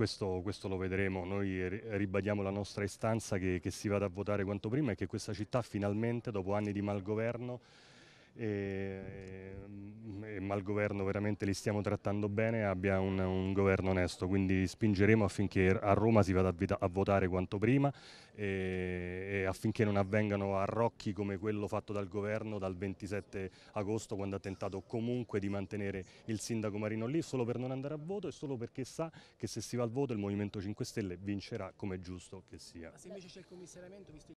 questo, questo, lo vedremo, noi ribadiamo la nostra istanza che, che si vada a votare quanto prima e che questa città finalmente, dopo anni di malgoverno, e, e malgoverno veramente li stiamo trattando bene, abbia un, un, governo onesto, quindi spingeremo affinché a Roma si vada a, vita, a votare quanto prima e, affinché non avvengano arrocchi come quello fatto dal governo dal 27 agosto quando ha tentato comunque di mantenere il sindaco Marino lì solo per non andare a voto e solo perché sa che se si va al voto il Movimento 5 Stelle vincerà come è giusto che sia. Ma se invece c'è il commissariamento, visto